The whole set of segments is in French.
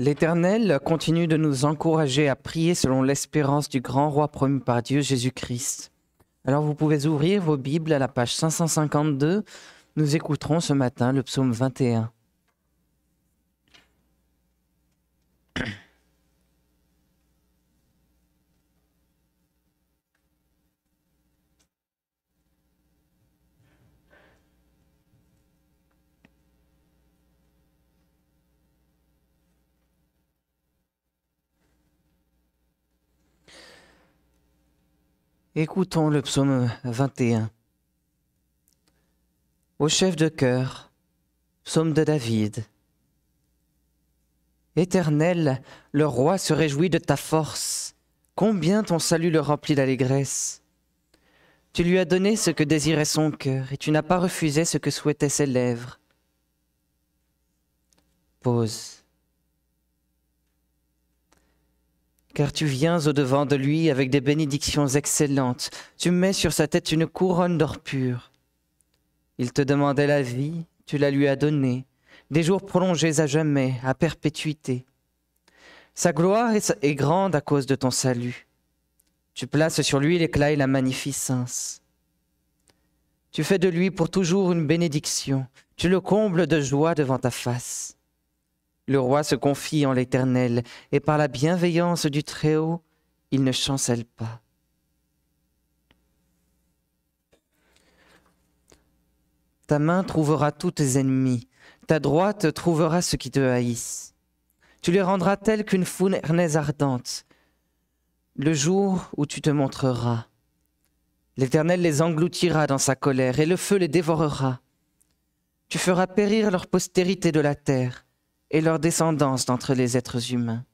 L'Éternel continue de nous encourager à prier selon l'espérance du grand roi promu par Dieu Jésus-Christ. Alors vous pouvez ouvrir vos Bibles à la page 552. Nous écouterons ce matin le psaume 21. Écoutons le psaume 21. Au chef de cœur, psaume de David. Éternel, le roi se réjouit de ta force. Combien ton salut le remplit d'allégresse. Tu lui as donné ce que désirait son cœur, et tu n'as pas refusé ce que souhaitaient ses lèvres. Pause. car tu viens au-devant de lui avec des bénédictions excellentes, tu mets sur sa tête une couronne d'or pur. Il te demandait la vie, tu la lui as donnée, des jours prolongés à jamais, à perpétuité. Sa gloire est grande à cause de ton salut. Tu places sur lui l'éclat et la magnificence. Tu fais de lui pour toujours une bénédiction, tu le combles de joie devant ta face. Le roi se confie en l'Éternel, et par la bienveillance du Très-Haut, il ne chancelle pas. Ta main trouvera tous tes ennemis, ta droite trouvera ceux qui te haïssent. Tu les rendras tels qu'une fournaise ardente, le jour où tu te montreras. L'Éternel les engloutira dans sa colère, et le feu les dévorera. Tu feras périr leur postérité de la terre, et leur descendance d'entre les êtres humains.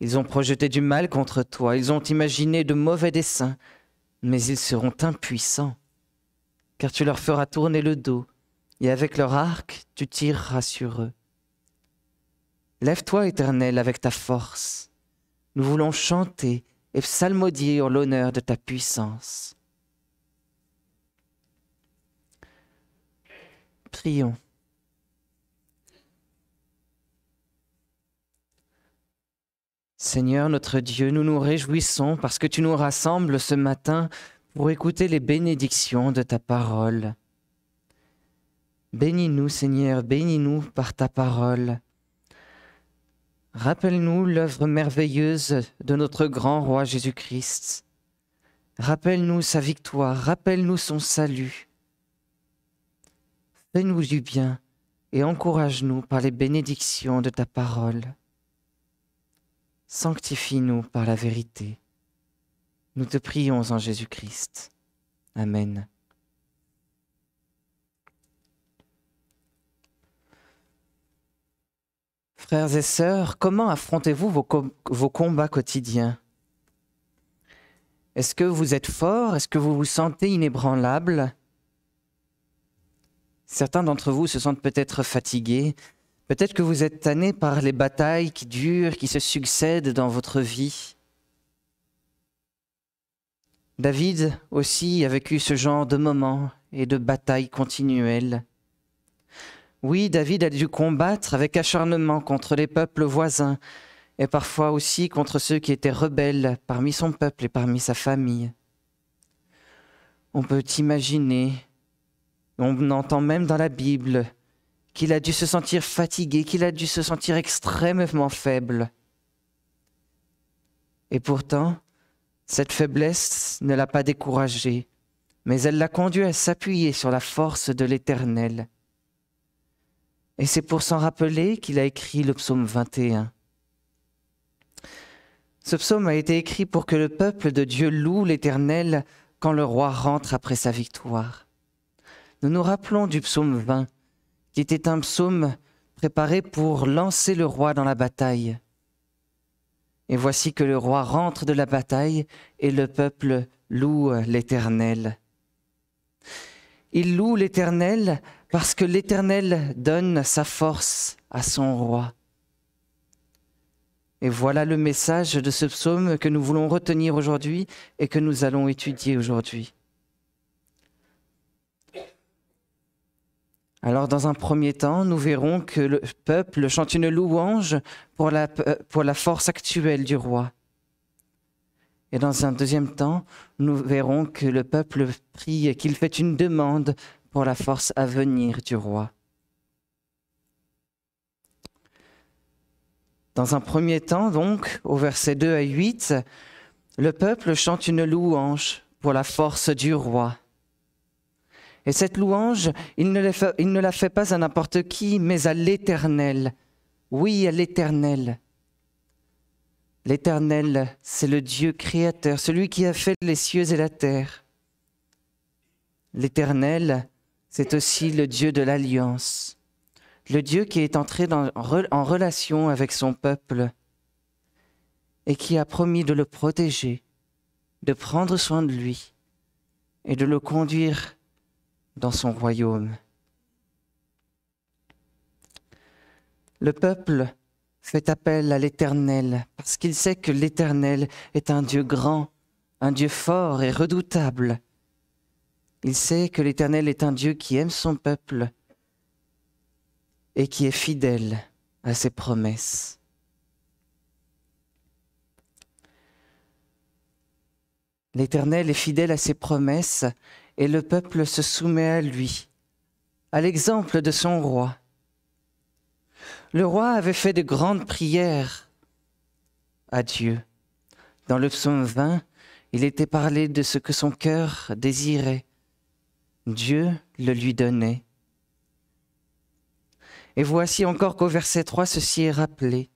Ils ont projeté du mal contre toi, ils ont imaginé de mauvais desseins, mais ils seront impuissants, car tu leur feras tourner le dos, et avec leur arc tu tireras sur eux. Lève-toi, Éternel, avec ta force. Nous voulons chanter et psalmodier en l'honneur de ta puissance. Prions. Seigneur notre Dieu, nous nous réjouissons parce que tu nous rassembles ce matin pour écouter les bénédictions de ta parole. Bénis-nous Seigneur, bénis-nous par ta parole. Rappelle-nous l'œuvre merveilleuse de notre grand roi Jésus-Christ. Rappelle-nous sa victoire, rappelle-nous son salut. Fais-nous du bien et encourage-nous par les bénédictions de ta parole. Sanctifie-nous par la vérité. Nous te prions en Jésus-Christ. Amen. Frères et sœurs, comment affrontez-vous vos, combats quotidiens Est-ce que vous êtes forts Est-ce que vous vous sentez inébranlable Certains d'entre vous se sentent peut-être fatigués, Peut-être que vous êtes tanné par les batailles qui durent, qui se succèdent dans votre vie. David aussi a vécu ce genre de moments et de batailles continuelles. Oui, David a dû combattre avec acharnement contre les peuples voisins et parfois aussi contre ceux qui étaient rebelles parmi son peuple et parmi sa famille. On peut imaginer, on entend même dans la Bible qu'il a dû se sentir fatigué, qu'il a dû se sentir extrêmement faible. Et pourtant, cette faiblesse ne l'a pas découragé, mais elle l'a conduit à s'appuyer sur la force de l'Éternel. Et c'est pour s'en rappeler qu'il a écrit le psaume 21. Ce psaume a été écrit pour que le peuple de Dieu loue l'Éternel quand le roi rentre après sa victoire. Nous nous rappelons du psaume 20 qui était un psaume préparé pour lancer le roi dans la bataille. Et voici que le roi rentre de la bataille et le peuple loue l'Éternel. Il loue l'Éternel parce que l'Éternel donne sa force à son roi. Et voilà le message de ce psaume que nous voulons retenir aujourd'hui et que nous allons étudier aujourd'hui. Alors, dans un premier temps, nous verrons que le peuple chante une louange euh, pour la, force actuelle du roi. Et dans un deuxième temps, nous verrons que le peuple prie et qu'il fait une demande pour la force à venir du roi. Dans un premier temps, donc, au verset 2 à 8, le peuple chante une louange pour la force du roi. Et cette louange, il ne, la fait, pas à n'importe qui, mais à l'Éternel. Oui, à l'Éternel. L'Éternel, c'est le Dieu créateur, celui qui a fait les cieux et la terre. L'Éternel, c'est aussi le Dieu de l'alliance, le Dieu qui est entré en relation avec son peuple et qui a promis de le protéger, de prendre soin de lui et de le conduire dans son royaume. Le peuple fait appel à l'Éternel parce qu'il sait que l'Éternel est un Dieu grand, un Dieu fort et redoutable. Il sait que l'Éternel est un Dieu qui aime son peuple et qui est fidèle à ses promesses. L'Éternel est fidèle à ses promesses et le peuple se soumet à lui, à l'exemple de son roi. Le roi avait fait de grandes prières à Dieu. Dans le psaume 20, il était parlé de ce que son cœur désirait. Dieu le lui donnait. Et voici encore qu'au verset 3, ceci est rappelé.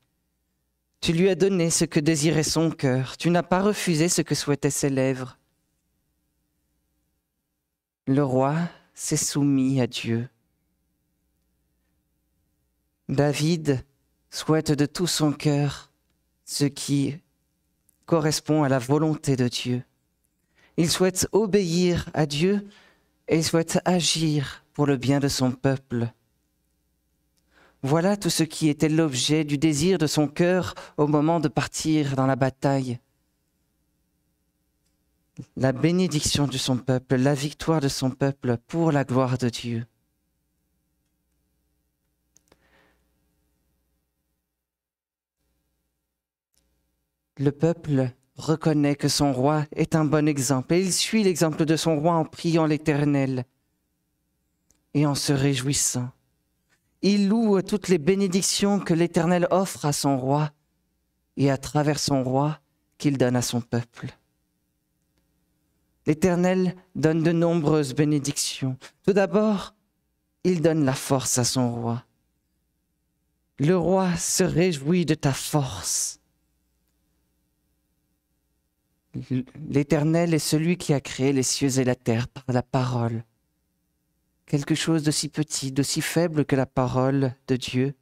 Tu lui as donné ce que désirait son cœur, tu n'as pas refusé ce que souhaitaient ses lèvres. Le roi s'est soumis à Dieu. David souhaite de tout son cœur ce qui correspond à la volonté de Dieu. Il souhaite obéir à Dieu et il souhaite agir pour le bien de son peuple. Voilà tout ce qui était l'objet du désir de son cœur au moment de partir dans la bataille la bénédiction de son peuple, la victoire de son peuple pour la gloire de Dieu. Le peuple reconnaît que son roi est un bon exemple et il suit l'exemple de son roi en priant l'Éternel et en se réjouissant. Il loue toutes les bénédictions que l'Éternel offre à son roi et à travers son roi qu'il donne à son peuple. L'Éternel donne de nombreuses bénédictions. Tout d'abord, il donne la force à son roi. Le roi se réjouit de ta force. L'Éternel est celui qui a créé les cieux et la terre par la parole. Quelque chose d'aussi petit, d'aussi faible que la parole de Dieu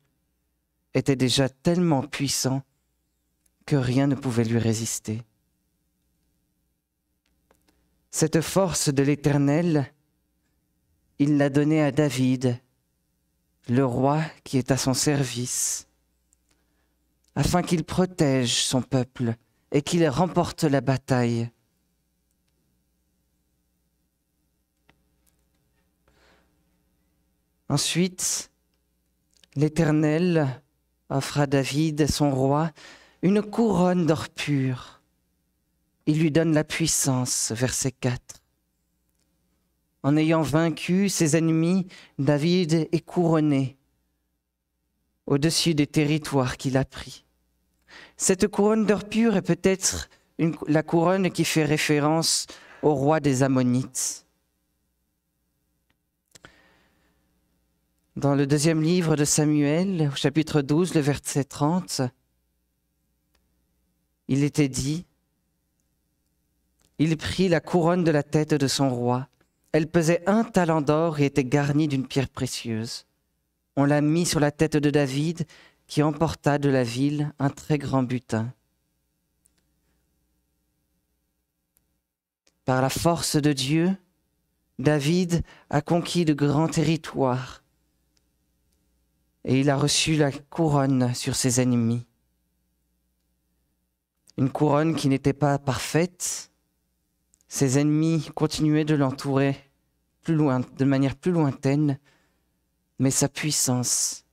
était déjà tellement puissant que rien ne pouvait lui résister. Cette force de l'Éternel, il l'a donnée à David, le roi qui est à son service, afin qu'il protège son peuple et qu'il remporte la bataille. Ensuite, l'Éternel offre à David, son roi, une couronne d'or pur. Il lui donne la puissance, verset 4. En ayant vaincu ses ennemis, David est couronné au-dessus des territoires qu'il a pris. Cette couronne d'or pur est peut-être la couronne qui fait référence au roi des Ammonites. Dans le deuxième livre de Samuel, au chapitre 12, le verset 30, il était dit il prit la couronne de la tête de son roi. Elle pesait un talent d'or et était garnie d'une pierre précieuse. On la mit sur la tête de David, qui emporta de la ville un très grand butin. Par la force de Dieu, David a conquis de grands territoires et il a reçu la couronne sur ses ennemis. Une couronne qui n'était pas parfaite, ses ennemis continuaient de l'entourer plus de manière plus lointaine, mais sa puissance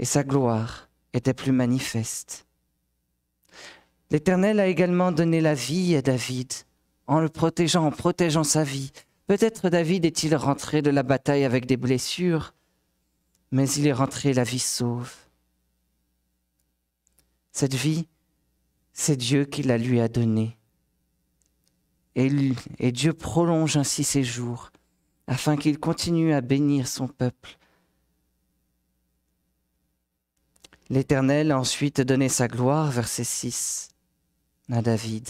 et sa gloire étaient plus manifestes. L'Éternel a également donné la vie à David, en le protégeant, en protégeant sa vie. Peut-être David est-il rentré de la bataille avec des blessures, mais il est rentré la vie sauve. Cette vie, c'est Dieu qui la lui a donnée. Et, Dieu prolonge ainsi ses jours, afin qu'il continue à bénir son peuple. L'Éternel a ensuite donné sa gloire, verset 6, à David.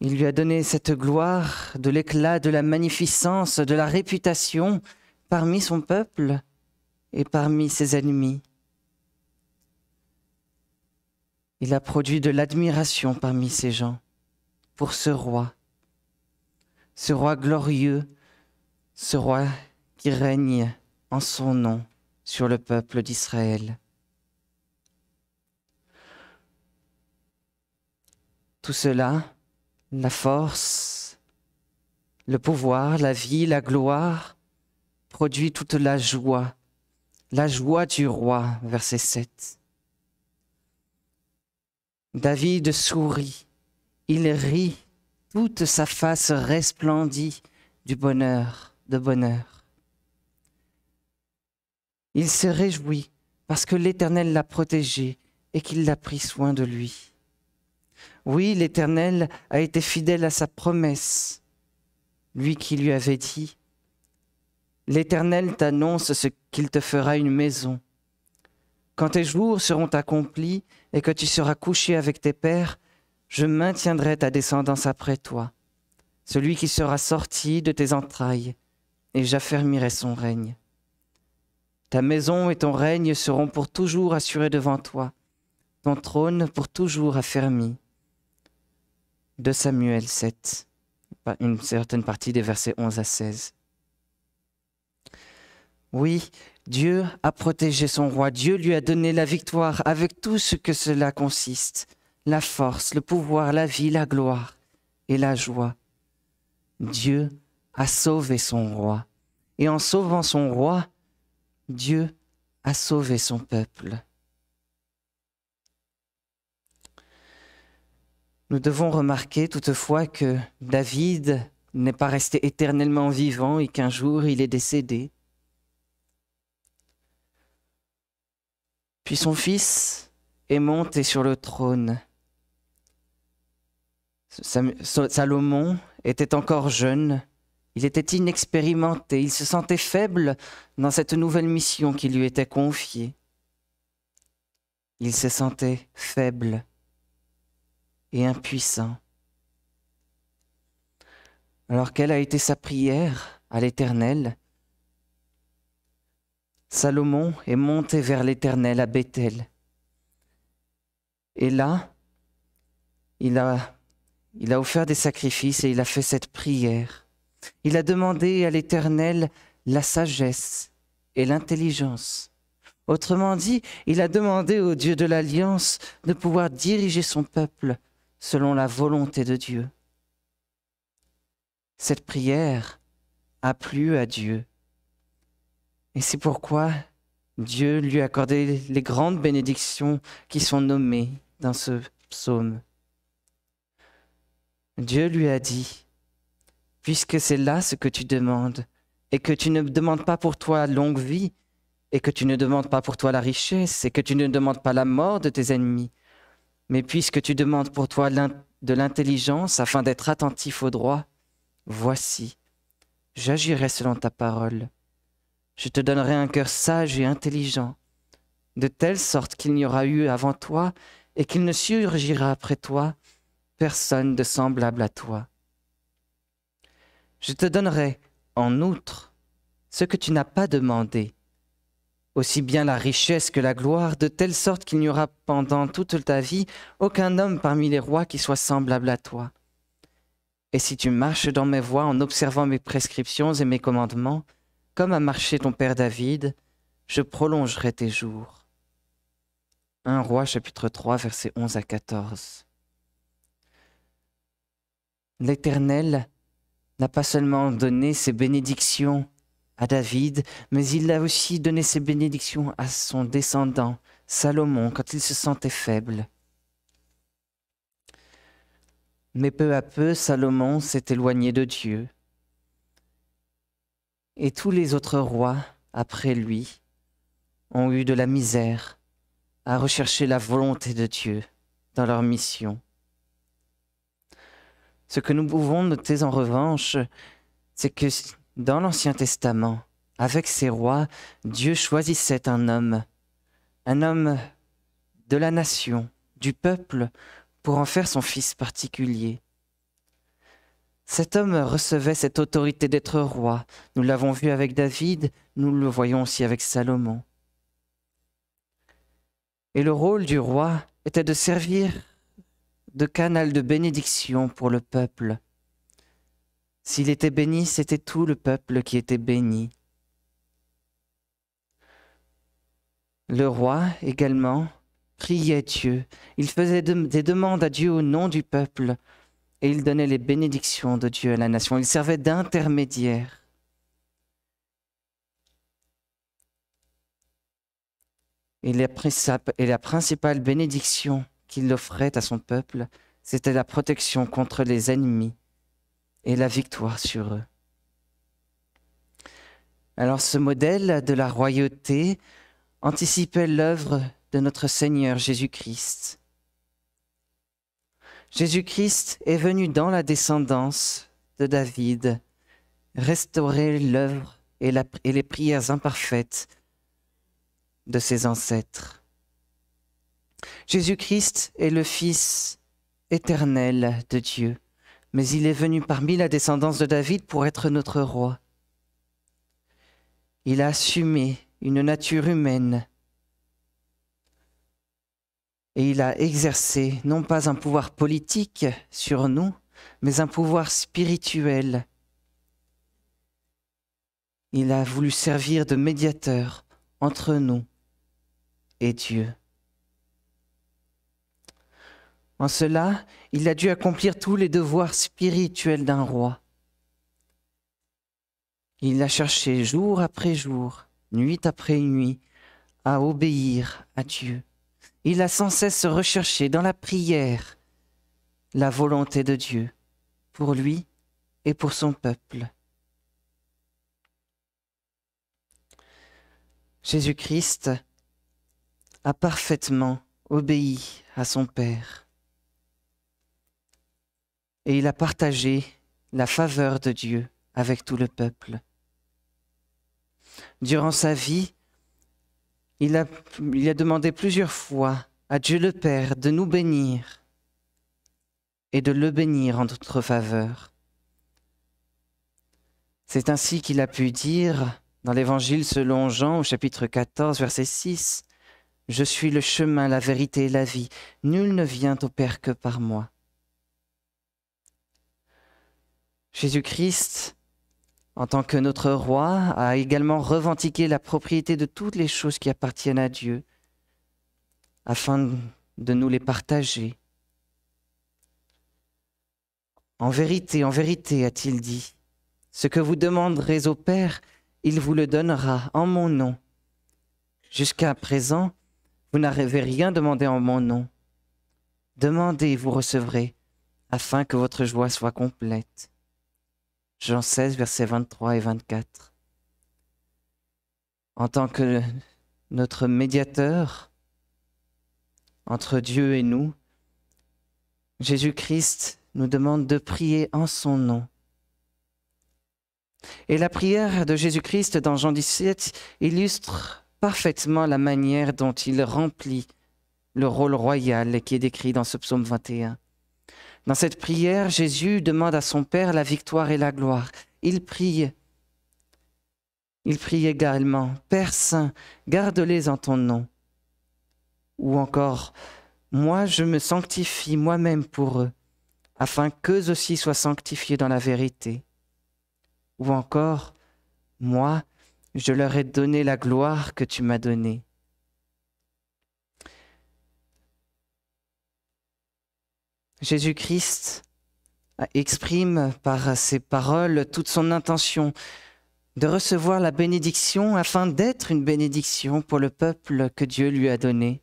Il lui a donné cette gloire, de l'éclat, de la magnificence, de la réputation parmi son peuple et parmi ses ennemis. Il a produit de l'admiration parmi ces gens pour ce roi, ce roi glorieux, ce roi qui règne en son nom sur le peuple d'Israël. Tout cela, la force, le pouvoir, la vie, la gloire, produit toute la joie, la joie du roi, verset 7. David sourit, il rit, toute sa face resplendit du bonheur, de bonheur. Il se réjouit parce que l'Éternel l'a protégé et qu'il l'a pris soin de lui. Oui, l'Éternel a été fidèle à sa promesse, lui qui lui avait dit, L'Éternel t'annonce ce qu'il te fera une maison. Quand tes jours seront accomplis et que tu seras couché avec tes pères, je maintiendrai ta descendance après toi, celui qui sera sorti de tes entrailles, et j'affermirai son règne. Ta maison et ton règne seront pour toujours assurés devant toi, ton trône pour toujours affermi. De Samuel 7, une certaine partie des versets 11 à 16. Oui, Dieu a protégé son roi, Dieu lui a donné la victoire avec tout ce que cela consiste, la force, le pouvoir, la vie, la gloire et la joie. Dieu a sauvé son roi, et en sauvant son roi, Dieu a sauvé son peuple. Nous devons remarquer toutefois que David n'est pas resté éternellement vivant et qu'un jour il est décédé. Puis son fils est monté sur le trône. Salomon était encore jeune, il était inexpérimenté, il se sentait faible dans cette nouvelle mission qui lui était confiée. Il se sentait faible et impuissant. Alors quelle a été sa prière à l'Éternel Salomon est monté vers l'Éternel à Bethel. Et là, il a, il a offert des sacrifices et il a fait cette prière. Il a demandé à l'Éternel la sagesse et l'intelligence. Autrement dit, il a demandé au Dieu de l'Alliance de pouvoir diriger son peuple selon la volonté de Dieu. Cette prière a plu à Dieu et c'est pourquoi Dieu lui a accordé les grandes bénédictions qui sont nommées dans ce psaume. Dieu lui a dit, puisque c'est là ce que tu demandes, et que tu ne demandes pas pour toi longue vie, et que tu ne demandes pas pour toi la richesse, et que tu ne demandes pas la mort de tes ennemis, mais puisque tu demandes pour toi de l'intelligence afin d'être attentif au droit, voici, j'agirai selon ta parole. Je te donnerai un cœur sage et intelligent, de telle sorte qu'il n'y aura eu avant toi et qu'il ne surgira après toi personne de semblable à toi. Je te donnerai, en outre, ce que tu n'as pas demandé, aussi bien la richesse que la gloire, de telle sorte qu'il n'y aura pendant toute ta vie aucun homme parmi les rois qui soit semblable à toi. Et si tu marches dans mes voies en observant mes prescriptions et mes commandements, comme a marché ton père David, je prolongerai tes jours. 1 Roi chapitre 3 versets 11 à 14. L'Éternel n'a pas seulement donné ses bénédictions à David, mais il a aussi donné ses bénédictions à son descendant, Salomon, quand il se sentait faible. Mais peu à peu, Salomon s'est éloigné de Dieu. Et tous les autres rois, après lui, ont eu de la misère à rechercher la volonté de Dieu dans leur mission. Ce que nous pouvons noter en revanche, c'est que dans l'Ancien Testament, avec ces rois, Dieu choisissait un homme, un homme de la nation, du peuple, pour en faire son fils particulier. Cet homme recevait cette autorité d'être roi. Nous l'avons vu avec David, nous le voyons aussi avec Salomon. Et le rôle du roi était de servir de canal de bénédiction pour le peuple. S'il était béni, c'était tout le peuple qui était béni. Le roi également priait Dieu. Il faisait des demandes à Dieu au nom du peuple et il donnait les bénédictions de Dieu à la nation. Il servait d'intermédiaire. Et la principale bénédiction qu'il offrait à son peuple, c'était la protection contre les ennemis et la victoire sur eux. Alors ce modèle de la royauté anticipait l'œuvre de notre Seigneur Jésus-Christ Jésus-Christ est venu dans la descendance de David restaurer l'œuvre et, les prières imparfaites de ses ancêtres. Jésus-Christ est le Fils éternel de Dieu, mais il est venu parmi la descendance de David pour être notre roi. Il a assumé une nature humaine et il a exercé non pas un pouvoir politique sur nous, mais un pouvoir spirituel. Il a voulu servir de médiateur entre nous et Dieu. En cela, il a dû accomplir tous les devoirs spirituels d'un roi. Il a cherché jour après jour, nuit après nuit, à obéir à Dieu. Il a sans cesse recherché dans la prière la volonté de Dieu pour lui et pour son peuple. Jésus-Christ a parfaitement obéi à son Père et il a partagé la faveur de Dieu avec tout le peuple. Durant sa vie, il a, demandé plusieurs fois à Dieu le Père de nous bénir et de le bénir en notre faveur. C'est ainsi qu'il a pu dire dans l'Évangile selon Jean au chapitre 14 verset 6, Je suis le chemin, la vérité et la vie. Nul ne vient au Père que par moi. Jésus-Christ en tant que notre roi, a également revendiqué la propriété de toutes les choses qui appartiennent à Dieu, afin de nous les partager. En vérité, en vérité, a-t-il dit, ce que vous demanderez au Père, il vous le donnera en mon nom. Jusqu'à présent, vous n'avez rien demandé en mon nom. Demandez, vous recevrez, afin que votre joie soit complète. Jean 16, versets 23 et 24. En tant que notre médiateur entre Dieu et nous, Jésus-Christ nous demande de prier en son nom. Et la prière de Jésus-Christ dans Jean 17 illustre parfaitement la manière dont il remplit le rôle royal qui est décrit dans ce psaume 21. Dans cette prière, Jésus demande à son Père la victoire et la gloire. Il prie. Il prie également, Père Saint, garde-les en ton nom. Ou encore, moi je me sanctifie moi-même pour eux, afin qu'eux aussi soient sanctifiés dans la vérité. Ou encore, moi, je leur ai donné la gloire que tu m'as donnée. Jésus-Christ exprime par ses paroles toute son intention de recevoir la bénédiction afin d'être une bénédiction pour le peuple que Dieu lui a donné.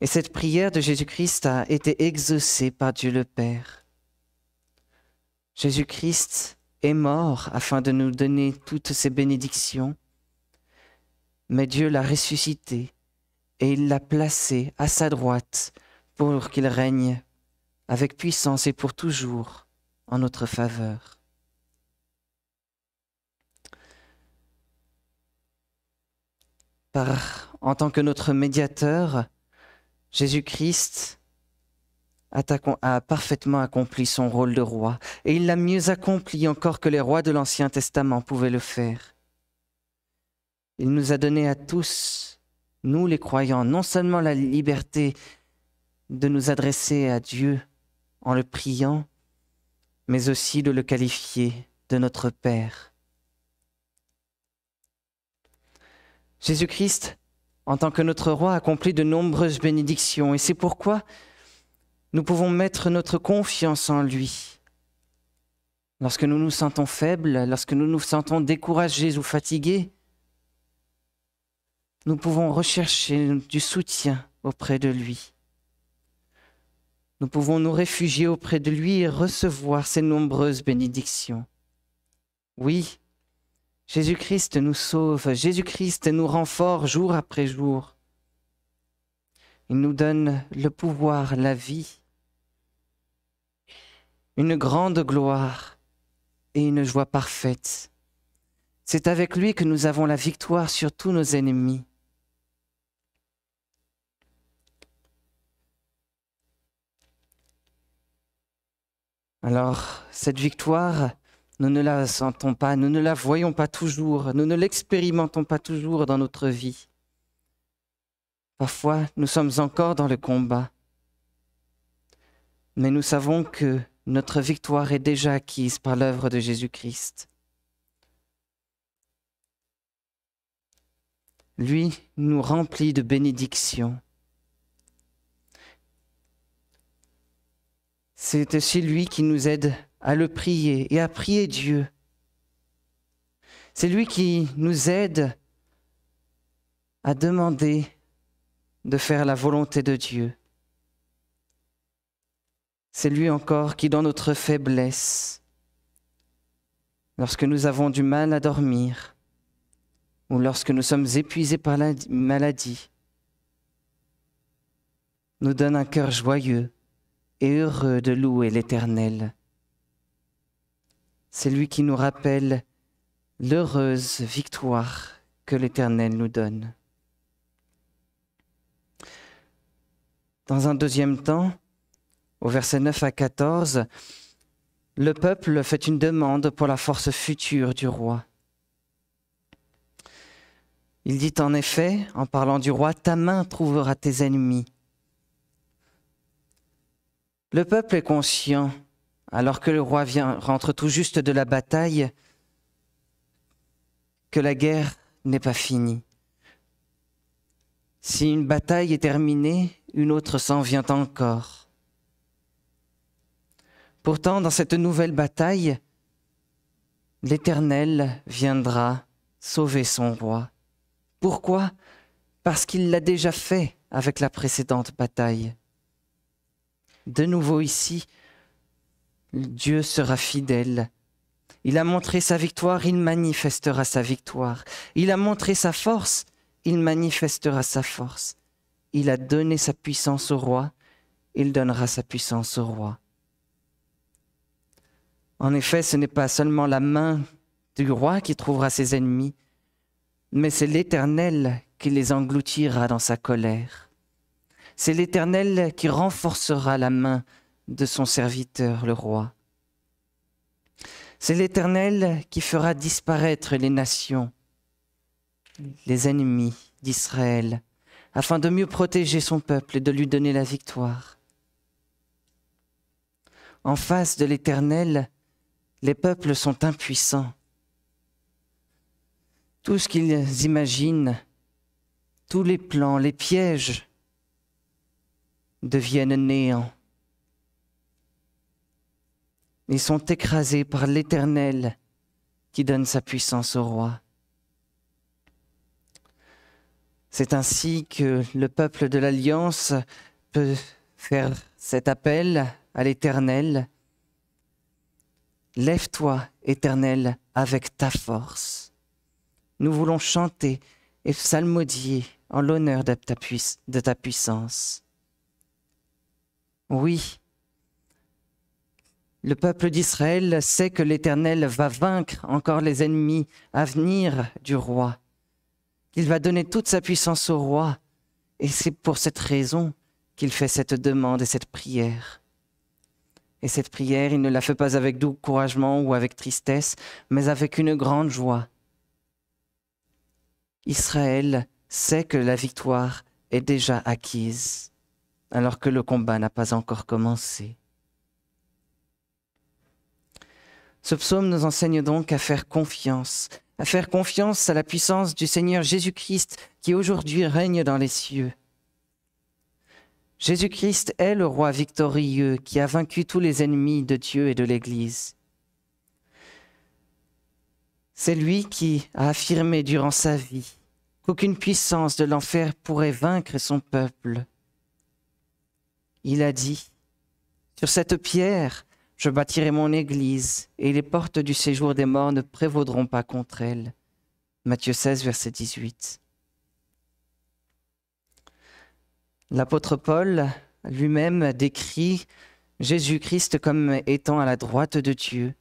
Et cette prière de Jésus-Christ a été exaucée par Dieu le Père. Jésus-Christ est mort afin de nous donner toutes ses bénédictions, mais Dieu l'a ressuscité et il l'a placé à sa droite pour qu'il règne avec puissance et pour toujours en notre faveur. Par, en tant que notre médiateur, Jésus-Christ a, a parfaitement accompli son rôle de roi, et il l'a mieux accompli encore que les rois de l'Ancien Testament pouvaient le faire. Il nous a donné à tous, nous les croyants, non seulement la liberté de nous adresser à Dieu en le priant, mais aussi de le qualifier de notre Père. Jésus-Christ, en tant que notre roi, accomplit de nombreuses bénédictions et c'est pourquoi nous pouvons mettre notre confiance en lui. Lorsque nous nous sentons faibles, lorsque nous nous sentons découragés ou fatigués, nous pouvons rechercher du soutien auprès de lui nous pouvons nous réfugier auprès de lui et recevoir ses nombreuses bénédictions. Oui, Jésus-Christ nous sauve, Jésus-Christ nous rend jour après jour. Il nous donne le pouvoir, la vie, une grande gloire et une joie parfaite. C'est avec lui que nous avons la victoire sur tous nos ennemis. Alors, cette victoire, nous ne la sentons pas, nous ne la voyons pas toujours, nous ne l'expérimentons pas toujours dans notre vie. Parfois, nous sommes encore dans le combat. Mais nous savons que notre victoire est déjà acquise par l'œuvre de Jésus-Christ. Lui nous remplit de bénédictions. C'est aussi lui qui nous aide à le prier et à prier Dieu. C'est lui qui nous aide à demander de faire la volonté de Dieu. C'est lui encore qui, dans notre faiblesse, lorsque nous avons du mal à dormir, ou lorsque nous sommes épuisés par la maladie, nous donne un cœur joyeux et heureux de louer l'Éternel. C'est lui qui nous rappelle l'heureuse victoire que l'Éternel nous donne. Dans un deuxième temps, au verset 9 à 14, le peuple fait une demande pour la force future du roi. Il dit en effet, en parlant du roi, Ta main trouvera tes ennemis le peuple est conscient, alors que le roi vient, rentre tout juste de la bataille, que la guerre n'est pas finie. Si une bataille est terminée, une autre s'en vient encore. Pourtant, dans cette nouvelle bataille, l'Éternel viendra sauver son roi. Pourquoi Parce qu'il l'a déjà fait avec la précédente bataille de nouveau ici. Dieu sera fidèle. Il a montré sa victoire, il manifestera sa victoire. Il a montré sa force, il manifestera sa force. Il a donné sa puissance au roi, il donnera sa puissance au roi. En effet, ce n'est pas seulement la main du roi qui trouvera ses ennemis, mais c'est l'Éternel qui les engloutira dans sa colère. C'est l'Éternel qui renforcera la main de son serviteur le roi. C'est l'Éternel qui fera disparaître les nations, les ennemis d'Israël, afin de mieux protéger son peuple et de lui donner la victoire. En face de l'Éternel, les peuples sont impuissants. Tout ce qu'ils imaginent, tous les plans, les pièges deviennent néants. Ils sont écrasés par l'Éternel qui donne sa puissance au roi. C'est ainsi que le peuple de l'Alliance peut faire cet appel à l'Éternel. Lève-toi, Éternel, avec ta force. Nous voulons chanter et psalmodier en l'honneur de, de ta puissance. Oui. Le peuple d'Israël sait que l'Éternel va vaincre encore les ennemis à venir du roi, qu'il va donner toute sa puissance au roi, et c'est pour cette raison qu'il fait cette demande et cette prière. Et cette prière, il ne la fait pas avec doux couragement ou avec tristesse, mais avec une grande joie. Israël sait que la victoire est déjà acquise alors que le combat n'a pas encore commencé. Ce psaume nous enseigne donc à faire confiance, à faire confiance à la puissance du Seigneur Jésus-Christ qui aujourd'hui règne dans les cieux. Jésus-Christ est le roi victorieux qui a vaincu tous les ennemis de Dieu et de l'Église. C'est lui qui a affirmé durant sa vie qu'aucune puissance de l'enfer pourrait vaincre son peuple il a dit, Sur cette pierre, je bâtirai mon Église, et les portes du séjour des morts ne prévaudront pas contre elle. Matthieu 16, verset 18. L'apôtre Paul lui-même décrit Jésus-Christ comme étant à la droite de Dieu.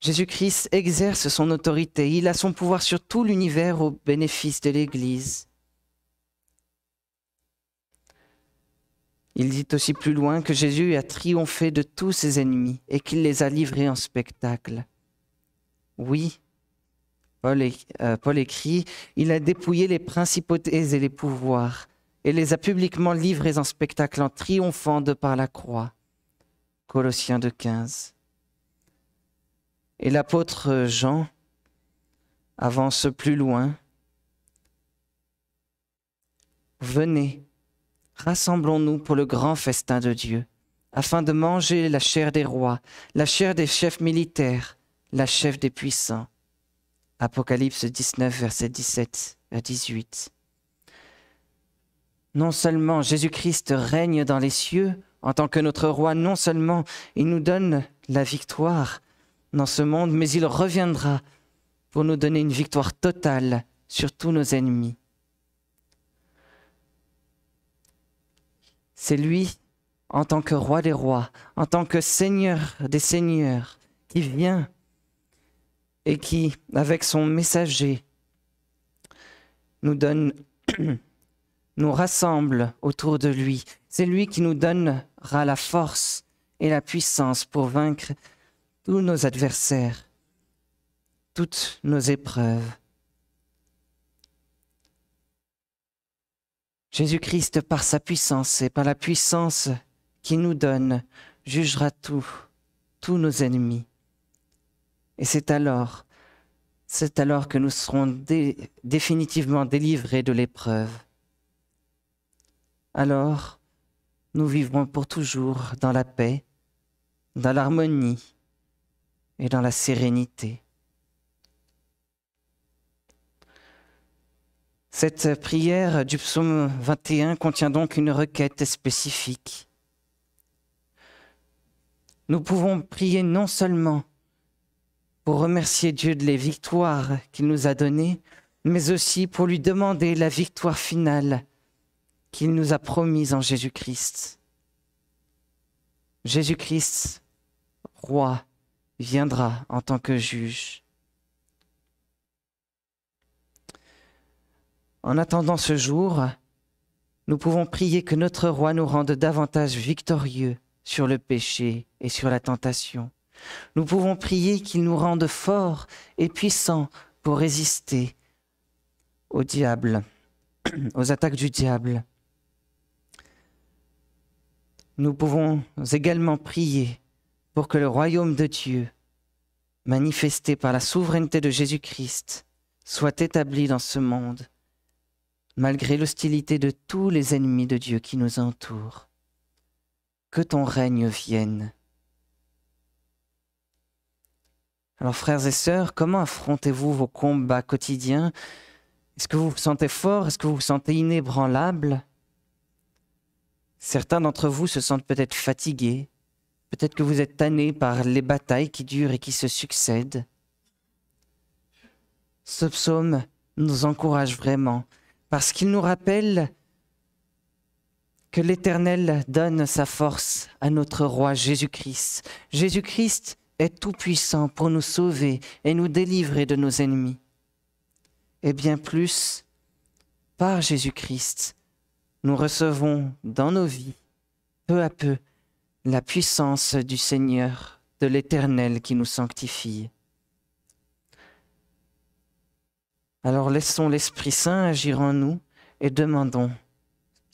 Jésus-Christ exerce son autorité, il a son pouvoir sur tout l'univers au bénéfice de l'Église. Il dit aussi plus loin que Jésus a triomphé de tous ses ennemis et qu'il les a livrés en spectacle. Oui, euh, Paul, écrit, il a dépouillé les principautés et les pouvoirs et les a publiquement livrés en spectacle en triomphant de par la croix. Colossiens 2.15. Et l'apôtre Jean avance plus loin. Venez, Rassemblons-nous pour le grand festin de Dieu, afin de manger la chair des rois, la chair des chefs militaires, la chair des puissants. Apocalypse 19, verset 17 à 18. Non seulement Jésus-Christ règne dans les cieux en tant que notre roi, non seulement il nous donne la victoire dans ce monde, mais il reviendra pour nous donner une victoire totale sur tous nos ennemis. C'est lui, en tant que roi des rois, en tant que seigneur des seigneurs, qui vient et qui, avec son messager, nous donne, nous rassemble autour de lui. C'est lui qui nous donnera la force et la puissance pour vaincre tous nos adversaires, toutes nos épreuves. Jésus-Christ, par sa puissance et par la puissance qu'il nous donne, jugera tout, tous nos ennemis. Et c'est alors, c'est alors que nous serons définitivement délivrés de l'épreuve. Alors, nous vivrons pour toujours dans la paix, dans l'harmonie et dans la sérénité. Cette prière du psaume 21 contient donc une requête spécifique. Nous pouvons prier non seulement pour remercier Dieu de les victoires qu'il nous a données, mais aussi pour lui demander la victoire finale qu'il nous a promise en Jésus-Christ. Jésus-Christ, roi, viendra en tant que juge. En attendant ce jour, nous pouvons prier que notre roi nous rende davantage victorieux sur le péché et sur la tentation. Nous pouvons prier qu'il nous rende forts et puissants pour résister au diable, aux attaques du diable. Nous pouvons également prier pour que le royaume de Dieu, manifesté par la souveraineté de Jésus-Christ, soit établi dans ce monde malgré l'hostilité de tous les ennemis de Dieu qui nous entourent. Que ton règne vienne. Alors frères et sœurs, comment affrontez-vous vos combats quotidiens Est-ce que vous vous sentez fort Est-ce que vous vous sentez inébranlable Certains d'entre vous se sentent peut-être fatigués, peut-être que vous êtes tannés par les batailles qui durent et qui se succèdent. Ce psaume nous encourage vraiment parce qu'il nous rappelle que l'Éternel donne sa force à notre roi Jésus-Christ. Jésus-Christ est tout-puissant pour nous sauver et nous délivrer de nos ennemis. Et bien plus, par Jésus-Christ, nous recevons dans nos vies, peu à peu, la puissance du Seigneur, de l'Éternel qui nous sanctifie. Alors laissons l'Esprit Saint agir en nous et demandons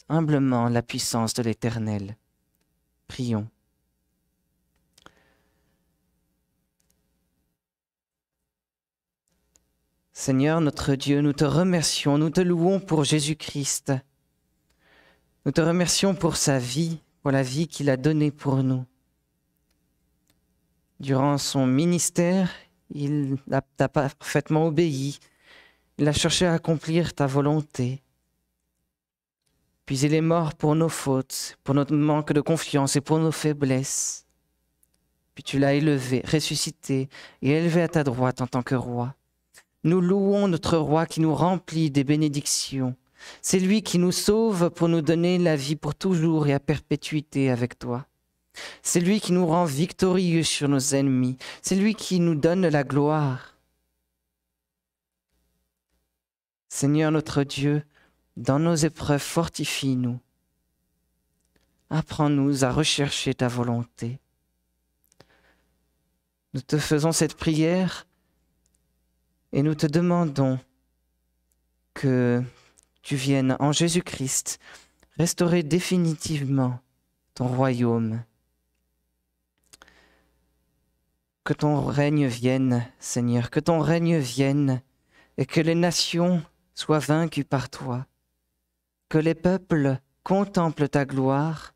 humblement la puissance de l'Éternel. Prions. Seigneur notre Dieu, nous te remercions, nous te louons pour Jésus-Christ. Nous te remercions pour sa vie, pour la vie qu'il a donnée pour nous. Durant son ministère, il t'a parfaitement obéi, il a cherché à accomplir ta volonté. Puis il est mort pour nos fautes, pour notre manque de confiance et pour nos faiblesses. Puis tu l'as élevé, ressuscité et élevé à ta droite en tant que roi. Nous louons notre roi qui nous remplit des bénédictions. C'est lui qui nous sauve pour nous donner la vie pour toujours et à perpétuité avec toi. C'est lui qui nous rend victorieux sur nos ennemis. C'est lui qui nous donne la gloire. Seigneur notre Dieu, dans nos épreuves, fortifie-nous. Apprends-nous à rechercher ta volonté. Nous te faisons cette prière et nous te demandons que tu viennes en Jésus-Christ restaurer définitivement ton royaume. Que ton règne vienne, Seigneur, que ton règne vienne et que les nations soient vaincu par toi. Que les peuples contemplent ta gloire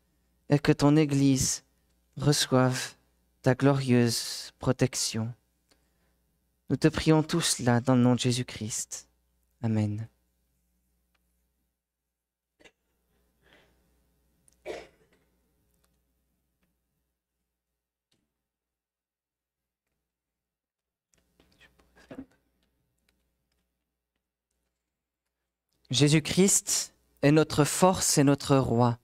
et que ton Église reçoive ta glorieuse protection. Nous te prions tout cela dans le nom de Jésus-Christ. Amen. Jésus-Christ est notre force et notre roi.